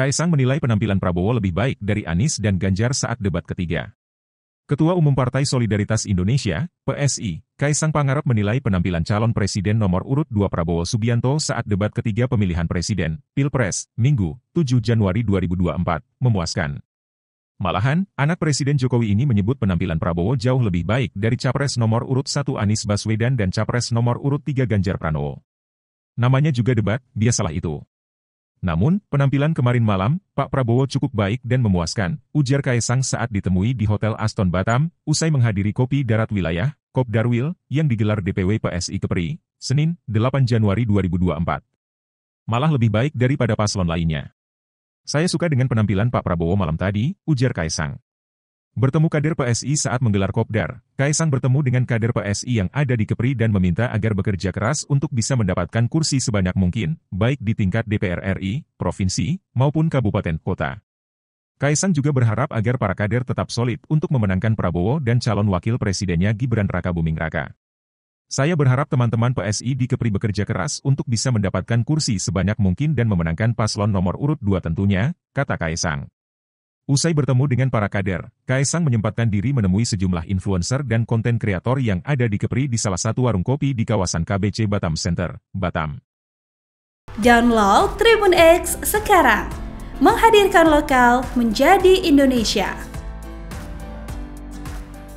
Kaisang menilai penampilan Prabowo lebih baik dari Anies dan Ganjar saat debat ketiga. Ketua Umum Partai Solidaritas Indonesia, PSI, Kaisang Pangarap menilai penampilan calon presiden nomor urut 2 Prabowo Subianto saat debat ketiga pemilihan presiden, Pilpres, Minggu, 7 Januari 2024, memuaskan. Malahan, anak Presiden Jokowi ini menyebut penampilan Prabowo jauh lebih baik dari Capres nomor urut 1 Anies Baswedan dan Capres nomor urut 3 Ganjar Pranowo. Namanya juga debat, biasalah itu. Namun, penampilan kemarin malam, Pak Prabowo cukup baik dan memuaskan, ujar Kaisang saat ditemui di Hotel Aston Batam, usai menghadiri Kopi Darat Wilayah, Kop Darwil, yang digelar DPW PSI Kepri, Senin, 8 Januari 2024. Malah lebih baik daripada paslon lainnya. Saya suka dengan penampilan Pak Prabowo malam tadi, ujar Kaisang. Bertemu kader PSI saat menggelar Kopdar, Kaisang bertemu dengan kader PSI yang ada di Kepri dan meminta agar bekerja keras untuk bisa mendapatkan kursi sebanyak mungkin, baik di tingkat DPR RI, provinsi, maupun kabupaten kota. Kaisang juga berharap agar para kader tetap solid untuk memenangkan Prabowo dan calon wakil presidennya Gibran Raka Buming Raka. Saya berharap teman-teman PSI di Kepri bekerja keras untuk bisa mendapatkan kursi sebanyak mungkin dan memenangkan paslon nomor urut dua tentunya, kata Kaisang. Usai bertemu dengan para kader, Kaisang menyempatkan diri menemui sejumlah influencer dan konten kreator yang ada di Kepri di salah satu warung kopi di kawasan KBC Batam Center, Batam. Download Tribun X sekarang, menghadirkan lokal menjadi Indonesia.